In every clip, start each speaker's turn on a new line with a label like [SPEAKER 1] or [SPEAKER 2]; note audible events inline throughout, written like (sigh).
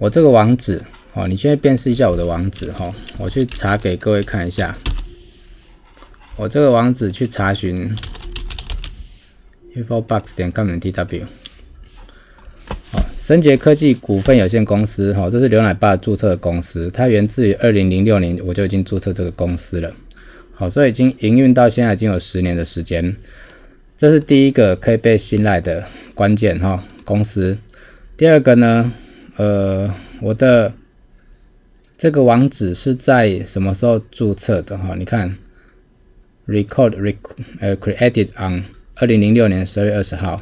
[SPEAKER 1] 我这个网址哦，你现在辨识一下我的网址哈，我去查给各位看一下。我这个网址去查询 infobox. 点 com.tw 好，深杰科技股份有限公司，哈，这是刘奶爸注册的公司，它源自于二零零六年我就已经注册这个公司了，好，所以已经营运到现在已经有十年的时间。这是第一个可以被信赖的关键哈公司，第二个呢？呃，我的这个网址是在什么时候注册的哈？你看，record rec 呃 created on 二零零六年十月二十号。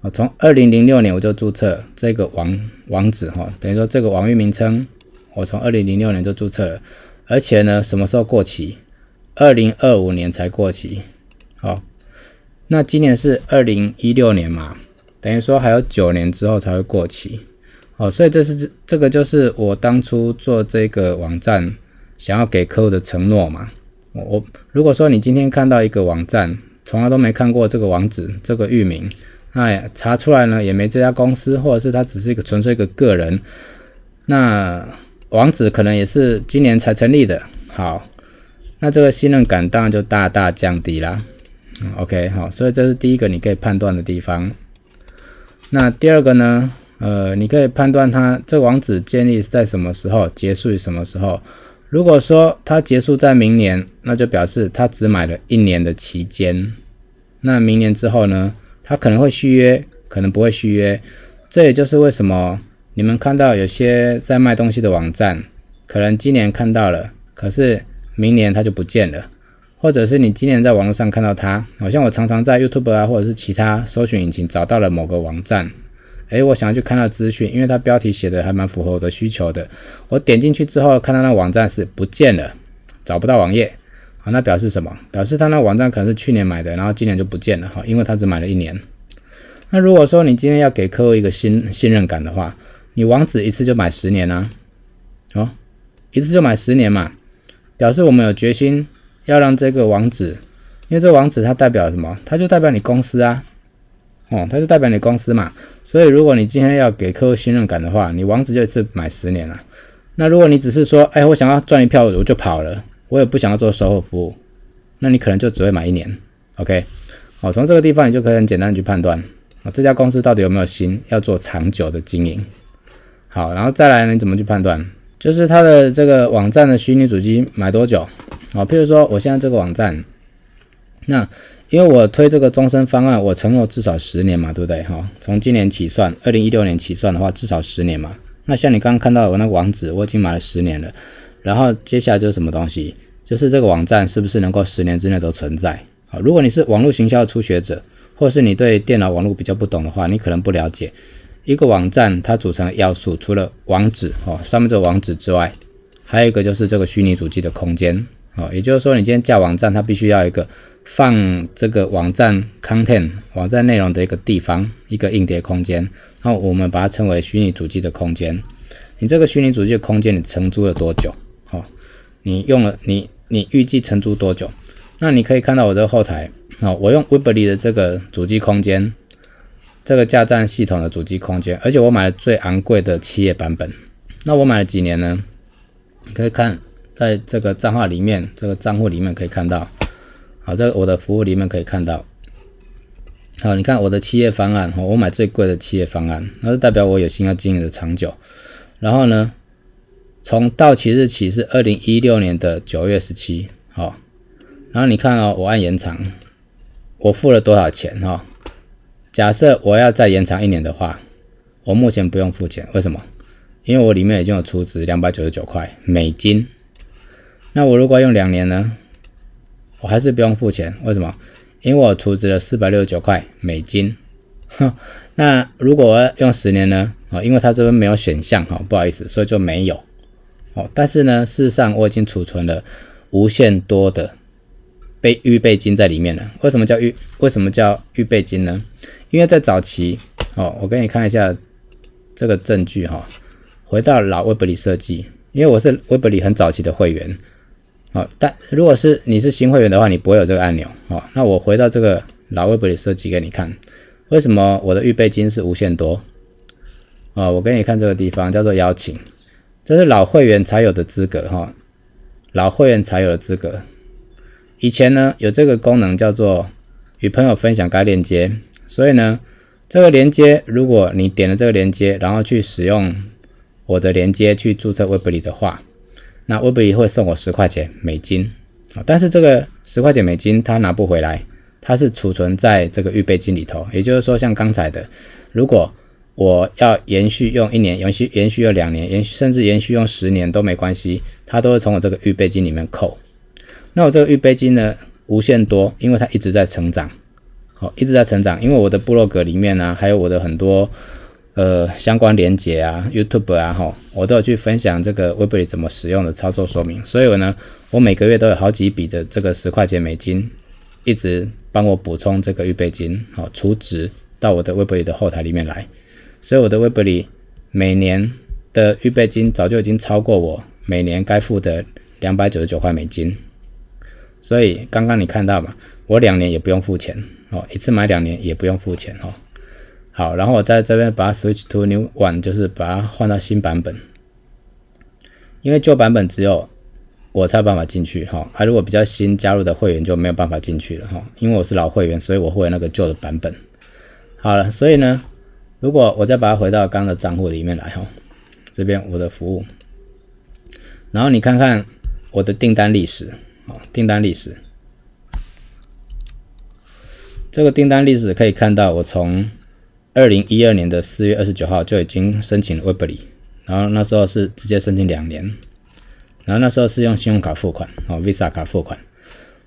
[SPEAKER 1] 我从二零零六年我就注册这个网网址哈，等于说这个网域名称我从二零零六年就注册，了，而且呢什么时候过期？二零二五年才过期。好，那今年是二零一六年嘛，等于说还有九年之后才会过期。哦，所以这是这这个就是我当初做这个网站想要给客户的承诺嘛。我如果说你今天看到一个网站，从来都没看过这个网址这个域名，那查出来呢也没这家公司，或者是它只是一个纯粹一个个人，那网址可能也是今年才成立的。好，那这个信任感当然就大大降低啦。OK，好，所以这是第一个你可以判断的地方。那第二个呢？呃，你可以判断它这网址建立在什么时候，结束于什么时候。如果说它结束在明年，那就表示它只买了一年的期间。那明年之后呢？它可能会续约，可能不会续约。这也就是为什么你们看到有些在卖东西的网站，可能今年看到了，可是明年它就不见了，或者是你今年在网络上看到它，好像我常常在 YouTube 啊，或者是其他搜寻引擎找到了某个网站。诶，我想要去看到资讯，因为它标题写的还蛮符合我的需求的。我点进去之后，看到那网站是不见了，找不到网页。好，那表示什么？表示他那网站可能是去年买的，然后今年就不见了哈，因为他只买了一年。那如果说你今天要给客户一个信信任感的话，你网址一次就买十年啊，好，一次就买十年嘛，表示我们有决心要让这个网址，因为这网址它代表什么？它就代表你公司啊。哦，它是代表你公司嘛，所以如果你今天要给客户信任感的话，你网址就是买十年了。那如果你只是说，哎，我想要赚一票我就跑了，我也不想要做售后服务，那你可能就只会买一年。OK，好，从这个地方你就可以很简单的去判断啊，这家公司到底有没有心要做长久的经营。好，然后再来你怎么去判断，就是它的这个网站的虚拟主机买多久？好，譬如说我现在这个网站，那。因为我推这个终身方案，我承诺至少十年嘛，对不对？哈，从今年起算，二零一六年起算的话，至少十年嘛。那像你刚刚看到我那个网址，我已经买了十年了。然后接下来就是什么东西？就是这个网站是不是能够十年之内都存在？啊，如果你是网络行销初学者，或是你对电脑网络比较不懂的话，你可能不了解一个网站它组成的要素，除了网址哦上面这个网址之外，还有一个就是这个虚拟主机的空间。哦。也就是说你今天架网站，它必须要一个。放这个网站 content 网站内容的一个地方，一个硬碟空间，然后我们把它称为虚拟主机的空间。你这个虚拟主机的空间，你承租了多久？好，你用了你你预计承租多久？那你可以看到我这个后台，哦，我用 Weberly 的这个主机空间，这个架站系统的主机空间，而且我买了最昂贵的企业版本。那我买了几年呢？你可以看在这个账号里面，这个账户里面可以看到。好，在我的服务里面可以看到。好，你看我的企业方案，我买最贵的企业方案，那是代表我有心要经营的长久。然后呢，从到期日起是二零一六年的九月十七。好，然后你看哦，我按延长，我付了多少钱哈？假设我要再延长一年的话，我目前不用付钱，为什么？因为我里面已经有出资两百九十九块美金。那我如果用两年呢？我还是不用付钱，为什么？因为我储值了四百六十九块美金。(laughs) 那如果我要用十年呢？啊，因为它这边没有选项哈，不好意思，所以就没有。哦，但是呢，事实上我已经储存了无限多的备预备金在里面了。为什么叫预？为什么叫预备金呢？因为在早期，哦，我给你看一下这个证据哈。回到老 w e b 里设计，因为我是 w e b 里很早期的会员。哦，但如果是你是新会员的话，你不会有这个按钮哦。那我回到这个老微博里设计给你看，为什么我的预备金是无限多？啊，我给你看这个地方叫做邀请，这是老会员才有的资格哈，老会员才有的资格。以前呢有这个功能叫做与朋友分享该链接，所以呢这个链接如果你点了这个链接，然后去使用我的链接去注册微博里的话。那未必会送我十块钱美金，啊，但是这个十块钱美金它拿不回来，它是储存在这个预备金里头。也就是说，像刚才的，如果我要延续用一年，延续延续用两年，延甚至延续用十年都没关系，它都会从我这个预备金里面扣。那我这个预备金呢，无限多，因为它一直在成长，好，一直在成长，因为我的布洛格里面呢，还有我的很多。呃，相关链接啊，YouTube 啊，哈，我都有去分享这个 Weberly 怎么使用的操作说明。所以呢，我每个月都有好几笔的这个十块钱美金，一直帮我补充这个预备金，好，储值到我的 Weberly 的后台里面来。所以我的 Weberly 每年的预备金早就已经超过我每年该付的两百九十九块美金。所以刚刚你看到嘛，我两年也不用付钱，哦，一次买两年也不用付钱，哦。好，然后我在这边把它 switch to new one，就是把它换到新版本，因为旧版本只有我才有办法进去哈。啊，如果比较新加入的会员就没有办法进去了哈，因为我是老会员，所以我会那个旧的版本。好了，所以呢，如果我再把它回到刚刚的账户里面来哈，这边我的服务，然后你看看我的订单历史，啊，订单历史，这个订单历史可以看到我从。二零一二年的四月二十九号就已经申请了 w e b l y 然后那时候是直接申请两年，然后那时候是用信用卡付款哦，Visa 卡付款。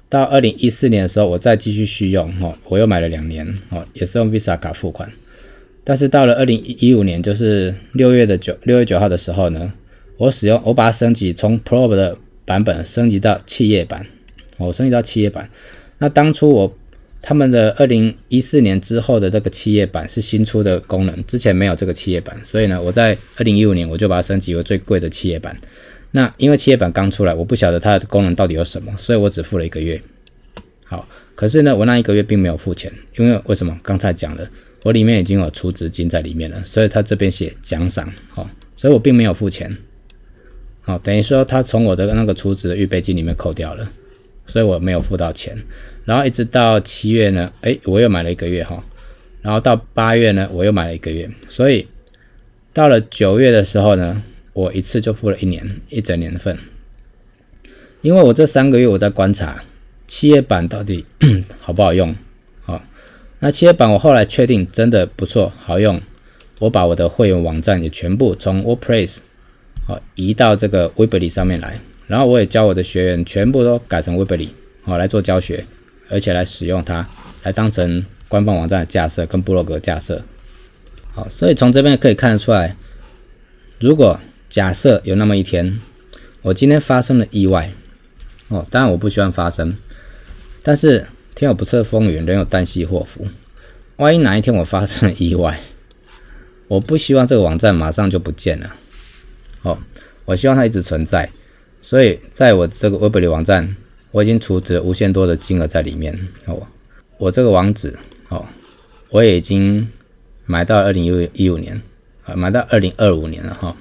[SPEAKER 1] 到二零一四年的时候，我再继续续用哦，我又买了两年哦，也是用 Visa 卡付款。但是到了二零一五年，就是六月的九六月九号的时候呢，我使用我把它升级从 Pro 的版本升级到企业版哦，升级到企业版。那当初我。他们的二零一四年之后的这个企业版是新出的功能，之前没有这个企业版，所以呢，我在二零一五年我就把它升级为最贵的企业版。那因为企业版刚出来，我不晓得它的功能到底有什么，所以我只付了一个月。好，可是呢，我那一个月并没有付钱，因为为什么？刚才讲了，我里面已经有储值金在里面了，所以它这边写奖赏，好，所以我并没有付钱。好，等于说他从我的那个储值的预备金里面扣掉了。所以我没有付到钱，然后一直到七月呢，哎，我又买了一个月哈，然后到八月呢，我又买了一个月，所以到了九月的时候呢，我一次就付了一年一整年份，因为我这三个月我在观察七月版到底 (coughs) 好不好用啊，那七月版我后来确定真的不错好用，我把我的会员网站也全部从 WordPress 啊移到这个 w e b b l y 上面来。然后我也教我的学员全部都改成 w e e b l y 好来做教学，而且来使用它，来当成官方网站的架设跟部落格架设，好，所以从这边可以看得出来，如果假设有那么一天，我今天发生了意外，哦，当然我不希望发生，但是天有不测风云，人有旦夕祸福，万一哪一天我发生了意外，我不希望这个网站马上就不见了，哦，我希望它一直存在。所以，在我这个 w e b 里网站，我已经储值无限多的金额在里面哦。我这个网址哦，我也已经买到二零一五年啊，买到二零二五年了哈。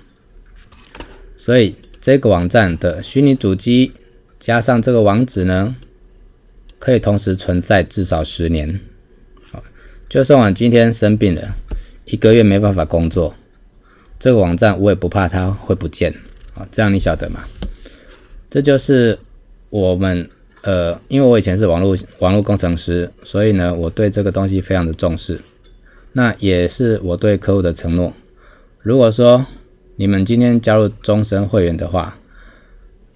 [SPEAKER 1] 所以，这个网站的虚拟主机加上这个网址呢，可以同时存在至少十年。好，就算我今天生病了，一个月没办法工作，这个网站我也不怕它会不见啊。这样你晓得吗？这就是我们呃，因为我以前是网络网络工程师，所以呢，我对这个东西非常的重视。那也是我对客户的承诺。如果说你们今天加入终身会员的话，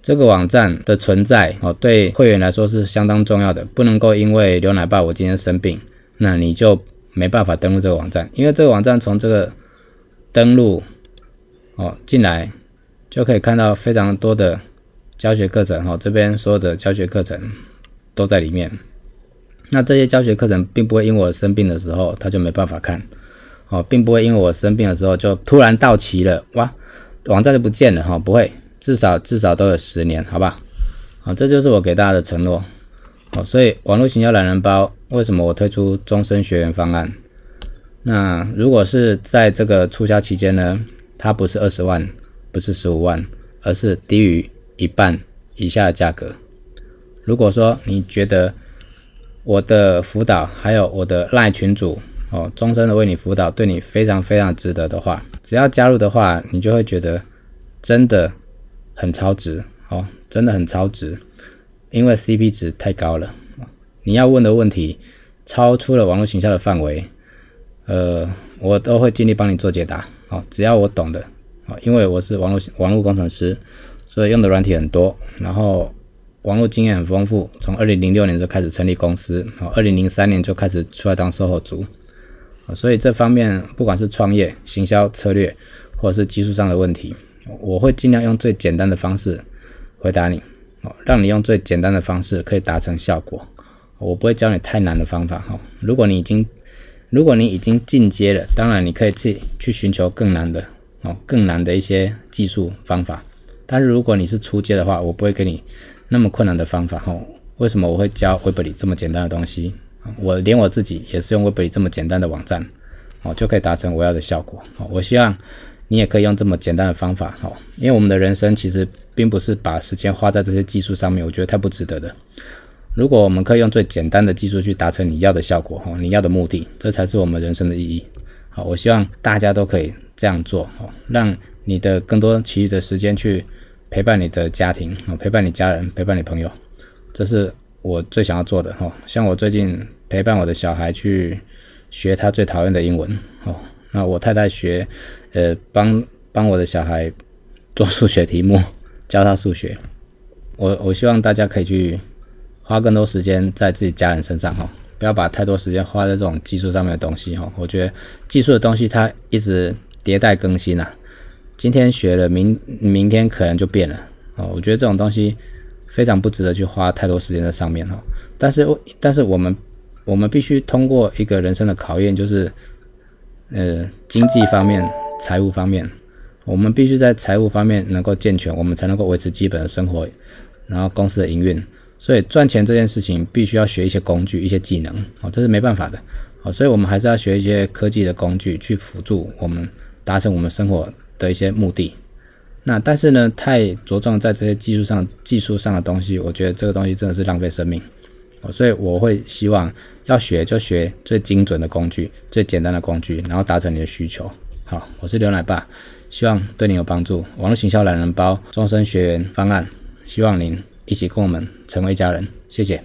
[SPEAKER 1] 这个网站的存在哦，对会员来说是相当重要的，不能够因为牛奶爸我今天生病，那你就没办法登录这个网站。因为这个网站从这个登录哦进来，就可以看到非常多的。教学课程哈，这边所有的教学课程都在里面。那这些教学课程并不会因为我生病的时候他就没办法看，哦，并不会因为我生病的时候就突然到期了，哇，网站就不见了哈，不会，至少至少都有十年，好吧？好，这就是我给大家的承诺。哦，所以网络行销懒人包为什么我推出终身学员方案？那如果是在这个促销期间呢，它不是二十万，不是十五万，而是低于。一半以下的价格。如果说你觉得我的辅导还有我的赖群主哦，终身的为你辅导，对你非常非常值得的话，只要加入的话，你就会觉得真的很超值哦，真的很超值，因为 CP 值太高了。你要问的问题超出了网络形象的范围，呃，我都会尽力帮你做解答哦，只要我懂的哦，因为我是网络网络工程师。所以用的软体很多，然后网络经验很丰富。从二零零六年就开始成立公司，哦，二零零三年就开始出来当售后组所以这方面，不管是创业、行销策略，或者是技术上的问题，我会尽量用最简单的方式回答你，哦，让你用最简单的方式可以达成效果。我不会教你太难的方法哈。如果你已经如果你已经进阶了，当然你可以去去寻求更难的哦，更难的一些技术方法。但是如果你是初阶的话，我不会给你那么困难的方法哈。为什么我会教 w e b 里这么简单的东西？我连我自己也是用 w e b 里这么简单的网站哦，就可以达成我要的效果哦。我希望你也可以用这么简单的方法哦，因为我们的人生其实并不是把时间花在这些技术上面，我觉得太不值得的。如果我们可以用最简单的技术去达成你要的效果哦，你要的目的，这才是我们人生的意义。好，我希望大家都可以这样做哦，让。你的更多其余的时间去陪伴你的家庭啊，陪伴你家人，陪伴你朋友，这是我最想要做的哈。像我最近陪伴我的小孩去学他最讨厌的英文哦，那我太太学，呃，帮帮我的小孩做数学题目，(laughs) 教他数学。我我希望大家可以去花更多时间在自己家人身上哈，不要把太多时间花在这种技术上面的东西哈。我觉得技术的东西它一直迭代更新呐。今天学了，明明天可能就变了哦。我觉得这种东西非常不值得去花太多时间在上面哦。但是，但是我们我们必须通过一个人生的考验，就是呃经济方面、财务方面，我们必须在财务方面能够健全，我们才能够维持基本的生活，然后公司的营运。所以，赚钱这件事情必须要学一些工具、一些技能哦，这是没办法的哦。所以，我们还是要学一些科技的工具去辅助我们达成我们生活。的一些目的，那但是呢，太着重在这些技术上，技术上的东西，我觉得这个东西真的是浪费生命，所以我会希望要学就学最精准的工具，最简单的工具，然后达成你的需求。好，我是牛奶爸，希望对你有帮助。网络行销懒人包终身学员方案，希望您一起跟我们成为一家人。谢谢。